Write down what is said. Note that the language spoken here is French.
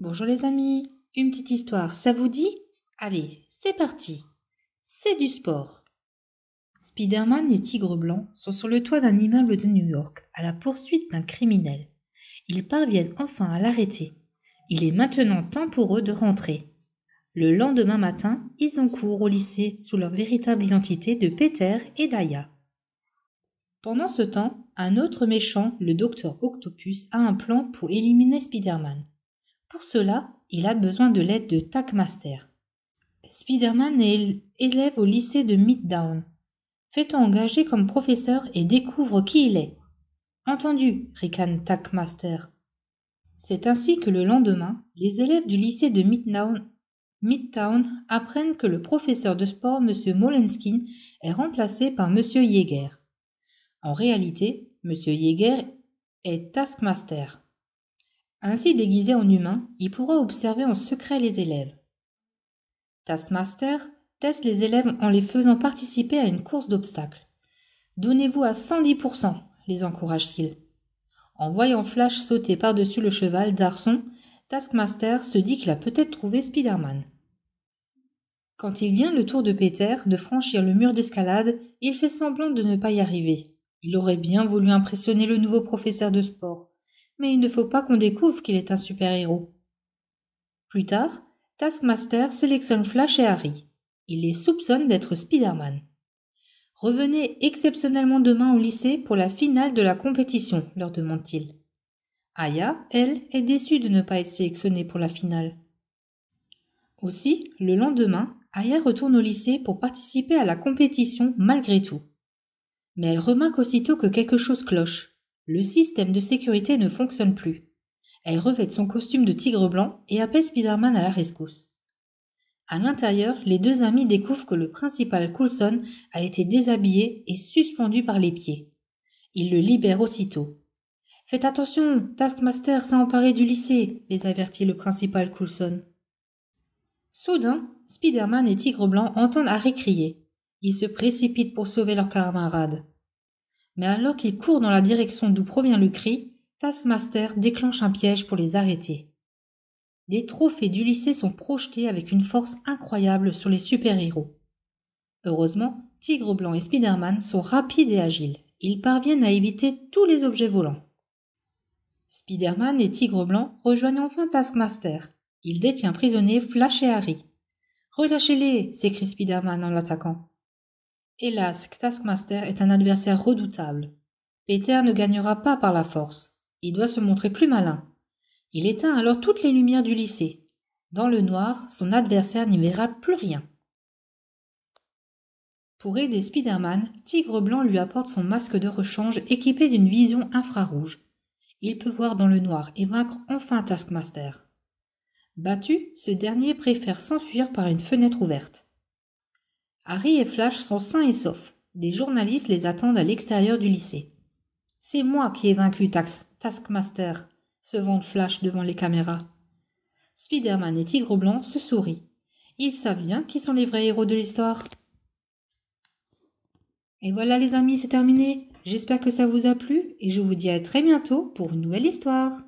Bonjour les amis, une petite histoire, ça vous dit Allez, c'est parti. C'est du sport. Spider-Man et Tigre Blanc sont sur le toit d'un immeuble de New York à la poursuite d'un criminel. Ils parviennent enfin à l'arrêter. Il est maintenant temps pour eux de rentrer. Le lendemain matin, ils ont cours au lycée sous leur véritable identité de Peter et Daya. Pendant ce temps, un autre méchant, le docteur Octopus, a un plan pour éliminer Spiderman. Pour cela, il a besoin de l'aide de Tackmaster. Spider-Man est élève au lycée de Midtown. Fait-on engager comme professeur et découvre qui il est. Entendu, ricane Tackmaster. C'est ainsi que le lendemain, les élèves du lycée de Midtown, apprennent que le professeur de sport, M. Molenskin, est remplacé par M. Yeager. En réalité, M. Yeager est Taskmaster. Ainsi déguisé en humain, il pourra observer en secret les élèves. Taskmaster teste les élèves en les faisant participer à une course d'obstacles. Donnez-vous à 110%, les encourage-t-il. En voyant Flash sauter par-dessus le cheval d'Arson, Taskmaster se dit qu'il a peut-être trouvé Spider-Man. Quand il vient le tour de Peter de franchir le mur d'escalade, il fait semblant de ne pas y arriver. Il aurait bien voulu impressionner le nouveau professeur de sport, mais il ne faut pas qu'on découvre qu'il est un super-héros. Plus tard, Taskmaster sélectionne Flash et Harry. Il les soupçonne d'être Spider-Man. Revenez exceptionnellement demain au lycée pour la finale de la compétition, leur demande-t-il. Aya, elle, est déçue de ne pas être sélectionnée pour la finale. Aussi, le lendemain, Aya retourne au lycée pour participer à la compétition malgré tout. Mais elle remarque aussitôt que quelque chose cloche. Le système de sécurité ne fonctionne plus. Elle revête son costume de tigre blanc et appelle Spider-Man à la rescousse. À l'intérieur, les deux amis découvrent que le principal Coulson a été déshabillé et suspendu par les pieds. Ils le libèrent aussitôt. Faites attention, Taskmaster s'est emparé du lycée, les avertit le principal Coulson. Soudain, Spider-Man et Tigre Blanc entendent Harry crier. Ils se précipitent pour sauver leur camarade. Mais alors qu'ils courent dans la direction d'où provient le cri, Taskmaster déclenche un piège pour les arrêter. Des trophées du lycée sont projetés avec une force incroyable sur les super-héros. Heureusement, Tigre Blanc et Spider-Man sont rapides et agiles. Ils parviennent à éviter tous les objets volants. Spider-Man et Tigre Blanc rejoignent enfin Taskmaster. Il détient prisonnier Flash et Harry. Relâchez-les s'écrie Spider-Man en l'attaquant. Hélas, Taskmaster est un adversaire redoutable. Peter ne gagnera pas par la force. Il doit se montrer plus malin. Il éteint alors toutes les lumières du lycée. Dans le noir, son adversaire n'y verra plus rien. Pour aider Spider-Man, Tigre Blanc lui apporte son masque de rechange équipé d'une vision infrarouge. Il peut voir dans le noir et vaincre enfin Taskmaster. Battu, ce dernier préfère s'enfuir par une fenêtre ouverte. Harry et Flash sont sains et saufs. Des journalistes les attendent à l'extérieur du lycée. C'est moi qui ai vaincu Taskmaster, se vante Flash devant les caméras. Spider-Man et Tigre Blanc se sourient. Ils savent bien qui sont les vrais héros de l'histoire. Et voilà les amis, c'est terminé. J'espère que ça vous a plu et je vous dis à très bientôt pour une nouvelle histoire.